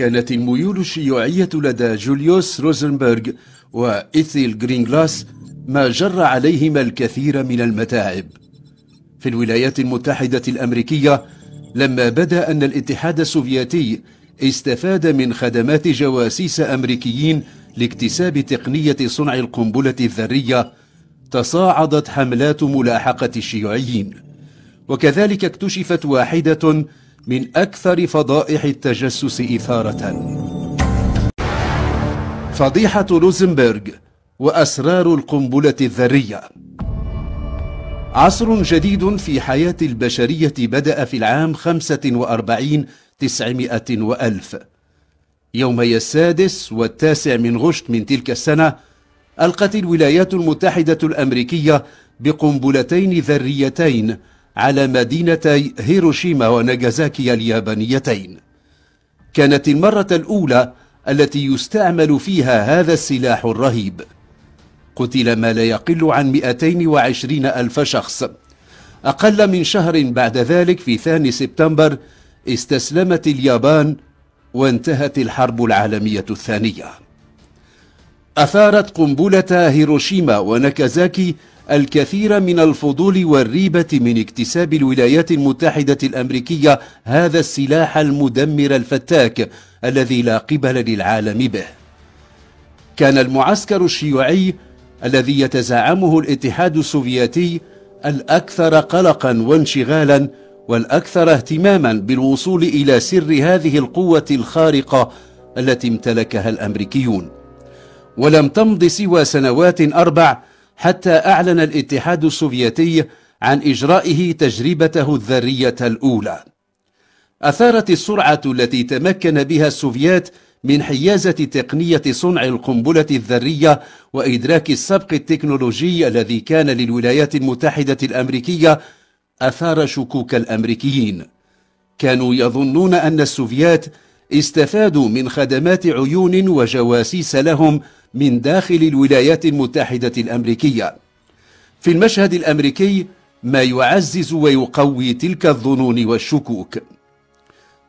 كانت الميول الشيوعية لدى جوليوس روزنبرغ وإيثيل جرينغلاس ما جر عليهما الكثير من المتاعب في الولايات المتحدة الأمريكية لما بدا أن الاتحاد السوفيتي استفاد من خدمات جواسيس أمريكيين لاكتساب تقنية صنع القنبلة الذرية تصاعدت حملات ملاحقة الشيوعيين وكذلك اكتشفت واحدة من أكثر فضائح التجسس إثارة فضيحة لوزنبرغ وأسرار القنبلة الذرية عصر جديد في حياة البشرية بدأ في العام 45 تسعمائة وألف يومي السادس والتاسع من غشت من تلك السنة ألقت الولايات المتحدة الأمريكية بقنبلتين ذريتين على مدينتي هيروشيما وناجازاكي اليابانيتين كانت المرة الأولى التي يستعمل فيها هذا السلاح الرهيب قتل ما لا يقل عن 220 ألف شخص أقل من شهر بعد ذلك في ثاني سبتمبر استسلمت اليابان وانتهت الحرب العالمية الثانية أثارت قنبلة هيروشيما وناكازاكي الكثير من الفضول والريبة من اكتساب الولايات المتحدة الأمريكية هذا السلاح المدمر الفتاك الذي لا قبل للعالم به كان المعسكر الشيوعي الذي يتزعمه الاتحاد السوفيتي الأكثر قلقا وانشغالا والأكثر اهتماما بالوصول إلى سر هذه القوة الخارقة التي امتلكها الأمريكيون ولم تمض سوى سنوات أربع حتى أعلن الاتحاد السوفيتي عن إجرائه تجربته الذرية الأولى أثارت السرعة التي تمكن بها السوفيات من حيازة تقنية صنع القنبلة الذرية وإدراك السبق التكنولوجي الذي كان للولايات المتحدة الأمريكية أثار شكوك الأمريكيين كانوا يظنون أن السوفيات استفادوا من خدمات عيون وجواسيس لهم من داخل الولايات المتحدة الأمريكية في المشهد الأمريكي ما يعزز ويقوي تلك الظنون والشكوك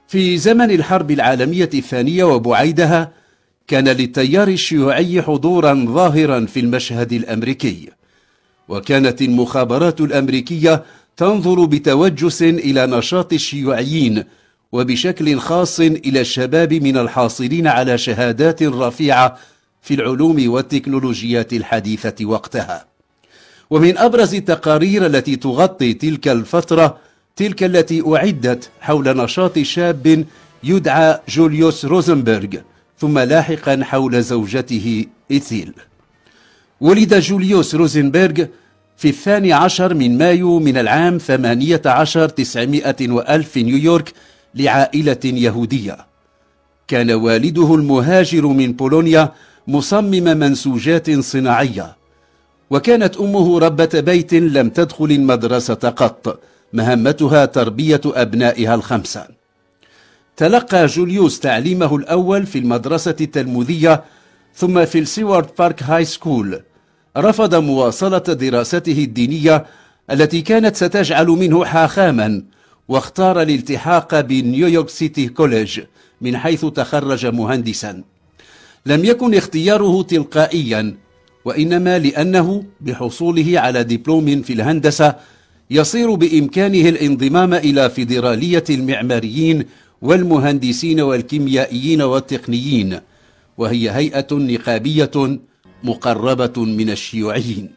في زمن الحرب العالمية الثانية وبعيدها كان للتيار الشيوعي حضورا ظاهرا في المشهد الأمريكي وكانت المخابرات الأمريكية تنظر بتوجس إلى نشاط الشيوعيين وبشكل خاص إلى الشباب من الحاصلين على شهادات رفيعة في العلوم والتكنولوجيات الحديثة وقتها ومن أبرز التقارير التي تغطي تلك الفترة تلك التي أعدت حول نشاط شاب يدعى جوليوس روزنبرغ ثم لاحقا حول زوجته إثيل ولد جوليوس روزنبرغ في الثاني عشر من مايو من العام ثمانية عشر تسعمائة وألف في نيويورك لعائلة يهودية كان والده المهاجر من بولونيا مصمم منسوجات صناعية وكانت أمه ربة بيت لم تدخل المدرسة قط مهمتها تربية أبنائها الخمسة تلقى جوليوس تعليمه الأول في المدرسة التلموذيه ثم في السيوارد بارك هاي سكول رفض مواصلة دراسته الدينية التي كانت ستجعل منه حاخاما واختار الالتحاق بنيويورك سيتي كوليج من حيث تخرج مهندسا لم يكن اختياره تلقائيا وإنما لأنه بحصوله على دبلوم في الهندسة يصير بإمكانه الانضمام إلى فيدرالية المعماريين والمهندسين والكيميائيين والتقنيين وهي هيئة نقابية مقربة من الشيوعيين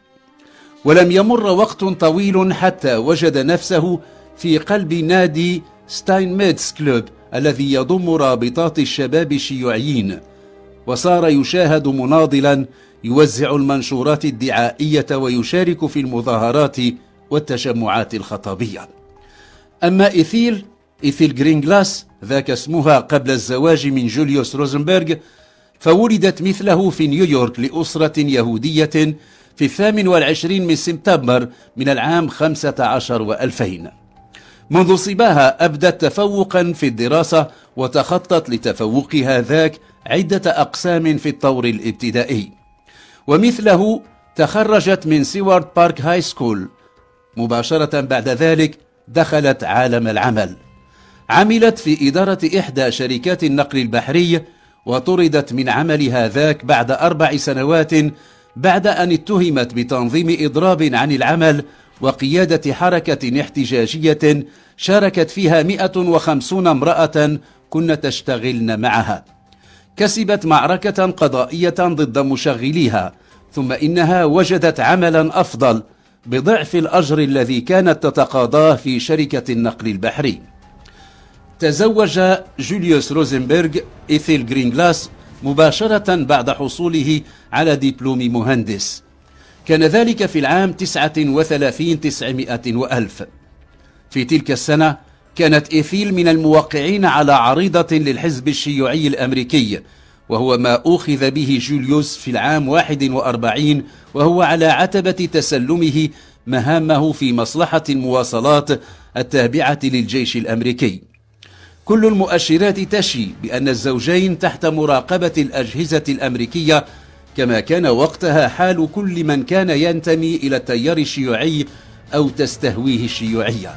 ولم يمر وقت طويل حتى وجد نفسه في قلب نادي ستاينميدز كلوب الذي يضم رابطات الشباب الشيوعيين وصار يشاهد مناضلا يوزع المنشورات الدعائيه ويشارك في المظاهرات والتجمعات الخطابيه اما ايثيل إيثيل جرينغلاس ذاك اسمها قبل الزواج من جوليوس روزنبرغ فولدت مثله في نيويورك لأسرة يهودية في الثامن والعشرين من سبتمبر من العام خمسة عشر وألفين منذ صباها أبدت تفوقا في الدراسة وتخطت لتفوقها ذاك عدة أقسام في الطور الابتدائي ومثله تخرجت من سيوارد بارك هاي سكول مباشرة بعد ذلك دخلت عالم العمل عملت في إدارة إحدى شركات النقل البحري وطردت من عملها ذاك بعد أربع سنوات بعد أن اتهمت بتنظيم إضراب عن العمل وقيادة حركة احتجاجية شاركت فيها 150 امرأة كن تشتغلن معها كسبت معركة قضائية ضد مشغليها ثم إنها وجدت عملا أفضل بضعف الأجر الذي كانت تتقاضاه في شركة النقل البحري تزوج جوليوس روزنبرغ إيثيل جرينغلاس مباشرة بعد حصوله على دبلوم مهندس كان ذلك في العام 39 900 وألف في تلك السنة كانت إيفيل من الموقعين على عريضة للحزب الشيوعي الأمريكي وهو ما أخذ به جوليوس في العام 41 وهو على عتبة تسلمه مهامه في مصلحة المواصلات التابعة للجيش الأمريكي كل المؤشرات تشي بأن الزوجين تحت مراقبة الأجهزة الأمريكية كما كان وقتها حال كل من كان ينتمي إلى التيار الشيوعي أو تستهويه الشيوعية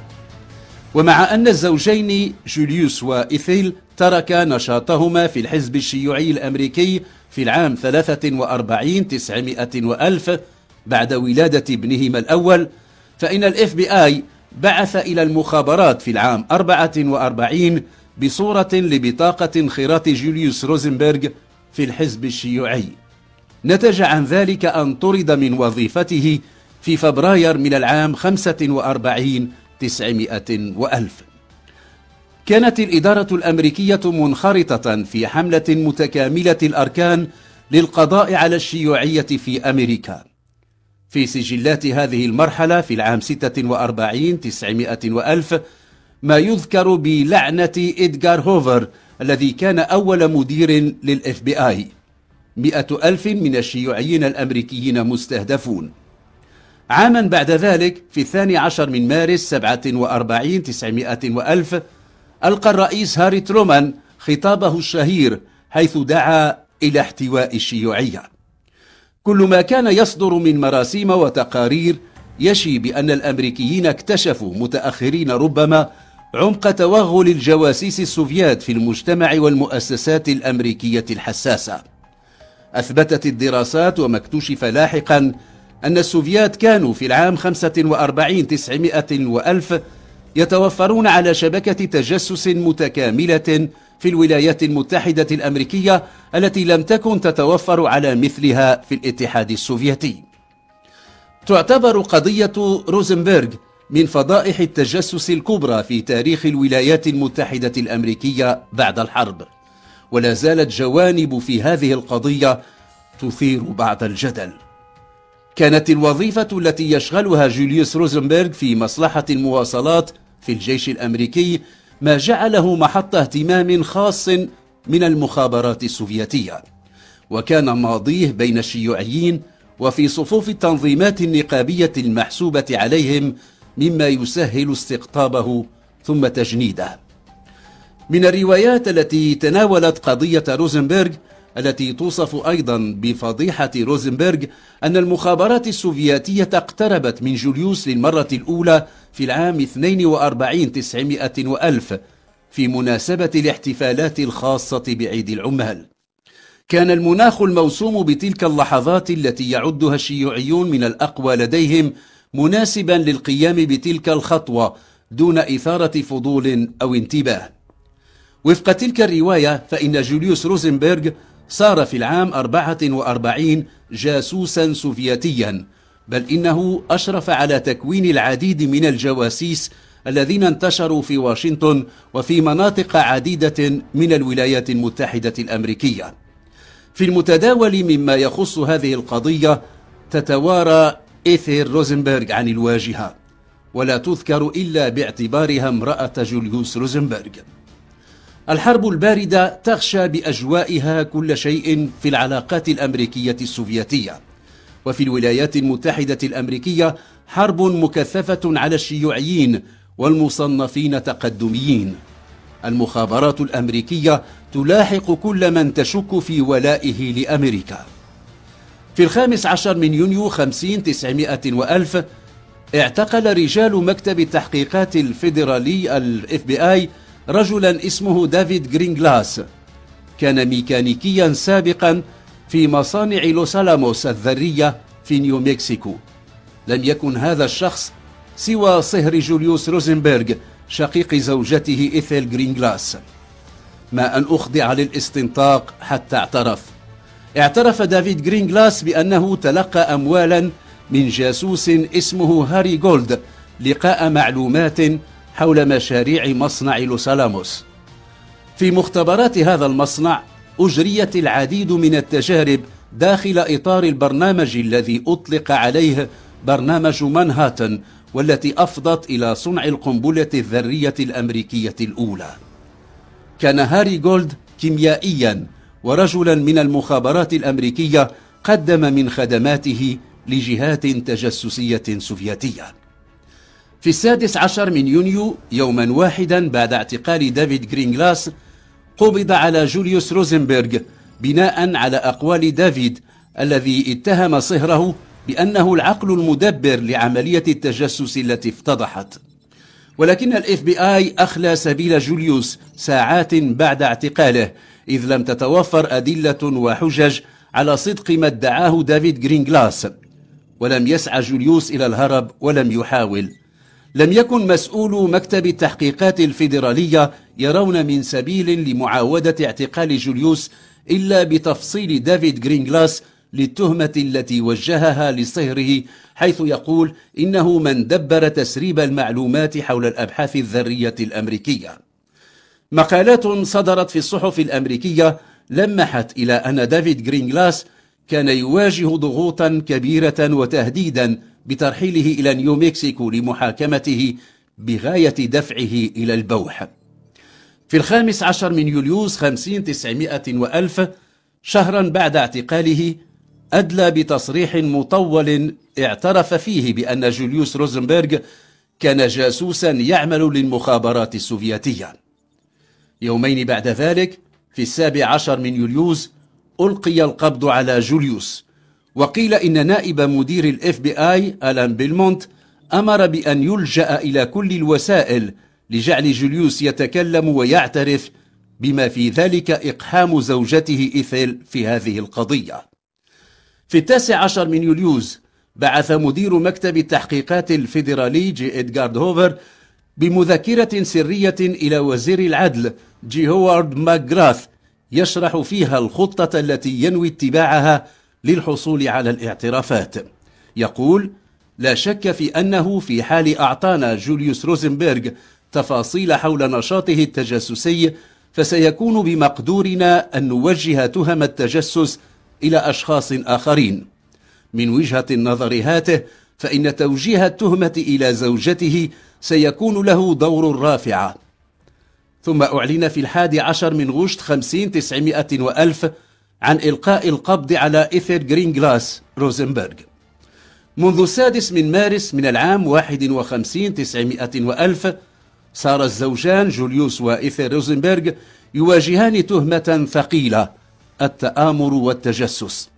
ومع أن الزوجين جوليوس وإيثيل تركا نشاطهما في الحزب الشيوعي الأمريكي في العام 43 900 وألف بعد ولادة ابنهما الأول فإن الاف بي آي بعث إلى المخابرات في العام 44 بصورة لبطاقة انخراط جوليوس روزنبرغ في الحزب الشيوعي نتج عن ذلك أن طرد من وظيفته في فبراير من العام 45 900 وألف كانت الإدارة الأمريكية منخرطة في حملة متكاملة الأركان للقضاء على الشيوعية في أمريكا في سجلات هذه المرحلة في العام 46 900 وألف ما يذكر بلعنة إدغار هوفر الذي كان أول مدير للإف بي آي مئة ألف من الشيوعيين الأمريكيين مستهدفون عاما بعد ذلك في الثاني عشر من مارس سبعة وأربعين تسعمائة وألف ألقى الرئيس هاري ترومان خطابه الشهير حيث دعا إلى احتواء الشيوعية كل ما كان يصدر من مراسيم وتقارير يشي بأن الأمريكيين اكتشفوا متأخرين ربما عمق توغل الجواسيس السوفيات في المجتمع والمؤسسات الأمريكية الحساسة أثبتت الدراسات وما اكتشف لاحقا أن السوفيات كانوا في العام 45 900 وألف يتوفرون على شبكة تجسس متكاملة في الولايات المتحدة الأمريكية التي لم تكن تتوفر على مثلها في الاتحاد السوفيتي تعتبر قضية روزنبرغ من فضائح التجسس الكبرى في تاريخ الولايات المتحدة الأمريكية بعد الحرب ولا زالت جوانب في هذه القضية تثير بعض الجدل كانت الوظيفة التي يشغلها جوليوس روزنبرغ في مصلحة المواصلات في الجيش الأمريكي ما جعله محط اهتمام خاص من المخابرات السوفيتية وكان ماضيه بين الشيوعيين وفي صفوف التنظيمات النقابية المحسوبة عليهم مما يسهل استقطابه ثم تجنيده من الروايات التي تناولت قضية روزنبرغ التي توصف أيضا بفضيحة روزنبرغ أن المخابرات السوفياتية اقتربت من جوليوس للمرة الأولى في العام 42 900 وألف في مناسبة الاحتفالات الخاصة بعيد العمال كان المناخ الموسوم بتلك اللحظات التي يعدها الشيوعيون من الأقوى لديهم مناسبا للقيام بتلك الخطوة دون إثارة فضول أو انتباه وفق تلك الرواية فإن جوليوس روزنبرغ صار في العام 44 جاسوسا سوفيتيا بل إنه أشرف على تكوين العديد من الجواسيس الذين انتشروا في واشنطن وفي مناطق عديدة من الولايات المتحدة الأمريكية في المتداول مما يخص هذه القضية تتوارى إيثير روزنبرغ عن الواجهة ولا تذكر إلا باعتبارها امرأة جوليوس روزنبرغ الحرب الباردة تغشى بأجوائها كل شيء في العلاقات الأمريكية السوفيتية وفي الولايات المتحدة الأمريكية حرب مكثفة على الشيوعيين والمصنفين تقدميين المخابرات الأمريكية تلاحق كل من تشك في ولائه لأمريكا في الخامس عشر من يونيو خمسين تسعمائة وألف اعتقل رجال مكتب التحقيقات الفيدرالي الاف بي اي رجلا اسمه دافيد جرينغلاس كان ميكانيكيا سابقا في مصانع لوس ألاموس الذرية في نيو مكسيكو لم يكن هذا الشخص سوى صهر جوليوس روزنبرغ شقيق زوجته إيثيل جرينغلاس ما أن أخضع للاستنطاق حتى اعترف اعترف دافيد جرينغلاس بأنه تلقى أموالا من جاسوس اسمه هاري جولد لقاء معلومات حول مشاريع مصنع لوسالاموس في مختبرات هذا المصنع أجريت العديد من التجارب داخل إطار البرنامج الذي أطلق عليه برنامج مانهاتن والتي أفضت إلى صنع القنبلة الذرية الأمريكية الأولى كان هاري جولد كيميائيا ورجلا من المخابرات الأمريكية قدم من خدماته لجهات تجسسية سوفيتية في السادس عشر من يونيو يوما واحدا بعد اعتقال دافيد جرينغلاس قبض على جوليوس روزنبرغ بناء على أقوال دافيد الذي اتهم صهره بأنه العقل المدبر لعملية التجسس التي افتضحت ولكن الاف بي اي اخلى سبيل جوليوس ساعات بعد اعتقاله اذ لم تتوفر ادله وحجج على صدق ما ادعاه دافيد جرينغلاس ولم يسعى جوليوس الى الهرب ولم يحاول لم يكن مسؤول مكتب التحقيقات الفيدرالية يرون من سبيل لمعاودة اعتقال جوليوس إلا بتفصيل دافيد جرينغلاس للتهمة التي وجهها لصهره حيث يقول إنه من دبر تسريب المعلومات حول الأبحاث الذرية الأمريكية مقالات صدرت في الصحف الأمريكية لمحت إلى أن دافيد جرينغلاس كان يواجه ضغوطا كبيرة وتهديدا بترحيله إلى نيو مكسيكو لمحاكمته بغاية دفعه إلى البوح في الخامس عشر من يوليوز خمسين تسعمائة وألف شهرا بعد اعتقاله أدلى بتصريح مطول اعترف فيه بأن جوليوس روزنبرغ كان جاسوسا يعمل للمخابرات السوفيتية يومين بعد ذلك في السابع عشر من يوليوز ألقي القبض على جوليوس وقيل إن نائب مدير الاف بي اي ألان بيلمونت أمر بأن يلجأ إلى كل الوسائل لجعل جوليوس يتكلم ويعترف بما في ذلك إقحام زوجته إيثيل في هذه القضية في التاسع عشر من يوليوز بعث مدير مكتب التحقيقات الفيدرالي جي إدغارد هوفر بمذكرة سرية إلى وزير العدل جي هوارد ماكغراث يشرح فيها الخطة التي ينوي اتباعها للحصول على الاعترافات يقول لا شك في أنه في حال أعطانا جوليوس روزنبرغ تفاصيل حول نشاطه التجسسي فسيكون بمقدورنا أن نوجه تهم التجسس إلى أشخاص آخرين من وجهة النظر هاته فإن توجيه التهمة إلى زوجته سيكون له دور رافع ثم أعلن في الحادي عشر من غشت خمسين تسعمائة وألف عن إلقاء القبض على إيثر جرينجلاس روزنبرغ منذ السادس من مارس من العام 51 900 وألف صار الزوجان جوليوس وإيثر روزنبرغ يواجهان تهمة ثقيلة التآمر والتجسس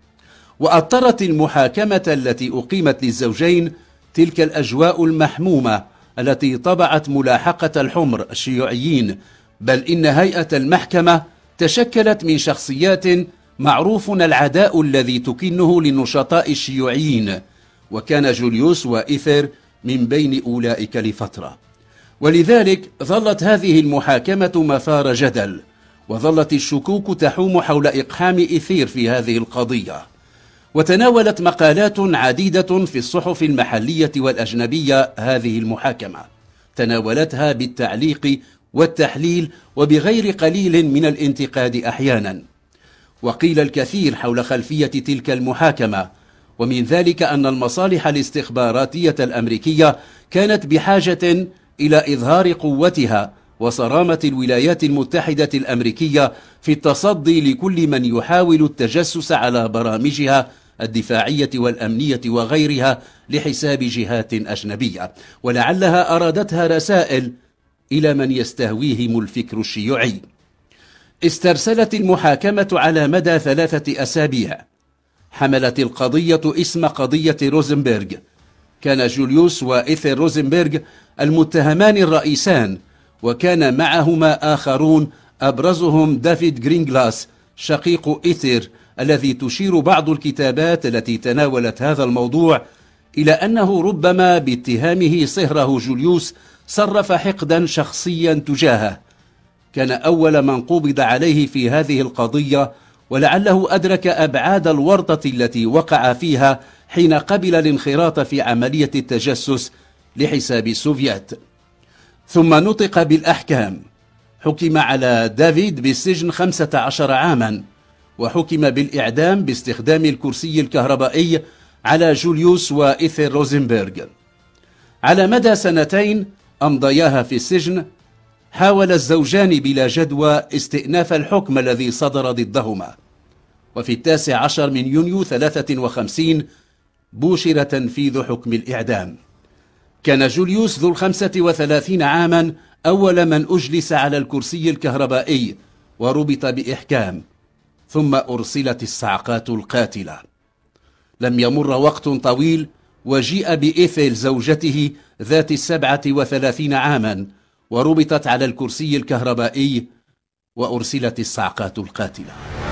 وأضطرت المحاكمة التي أقيمت للزوجين تلك الأجواء المحمومة التي طبعت ملاحقة الحمر الشيوعيين بل إن هيئة المحكمة تشكلت من شخصيات معروف العداء الذي تكنه للنشطاء الشيوعيين وكان جوليوس وإيثر من بين أولئك لفترة ولذلك ظلت هذه المحاكمة مثار جدل وظلت الشكوك تحوم حول إقحام إثير في هذه القضية وتناولت مقالات عديدة في الصحف المحلية والأجنبية هذه المحاكمة تناولتها بالتعليق والتحليل وبغير قليل من الانتقاد أحيانا وقيل الكثير حول خلفية تلك المحاكمة ومن ذلك أن المصالح الاستخباراتية الأمريكية كانت بحاجة إلى إظهار قوتها وصرامة الولايات المتحدة الأمريكية في التصدي لكل من يحاول التجسس على برامجها الدفاعية والأمنية وغيرها لحساب جهات أجنبية ولعلها أرادتها رسائل إلى من يستهويهم الفكر الشيوعي استرسلت المحاكمة على مدى ثلاثة أسابيع حملت القضية اسم قضية روزنبرغ كان جوليوس وإيثر روزنبرغ المتهمان الرئيسان وكان معهما آخرون أبرزهم دافيد جرينغلاس شقيق إيثر الذي تشير بعض الكتابات التي تناولت هذا الموضوع إلى أنه ربما باتهامه صهره جوليوس صرف حقدا شخصيا تجاهه كان أول من قبض عليه في هذه القضية ولعله أدرك أبعاد الورطة التي وقع فيها حين قبل الانخراط في عملية التجسس لحساب السوفيات ثم نطق بالأحكام حكم على دافيد بالسجن 15 عاما وحكم بالإعدام باستخدام الكرسي الكهربائي على جوليوس وإيثر روزنبرغ على مدى سنتين أمضياها في السجن حاول الزوجان بلا جدوى استئناف الحكم الذي صدر ضدهما وفي التاسع عشر من يونيو 53 بوشر تنفيذ حكم الإعدام كان جوليوس ذو الخمسة وثلاثين عاما أول من أجلس على الكرسي الكهربائي وربط بإحكام ثم أرسلت الصعقات القاتلة لم يمر وقت طويل وجيء بإيثيل زوجته ذات السبعة وثلاثين عاماً وربطت على الكرسي الكهربائي وأرسلت الصعقات القاتلة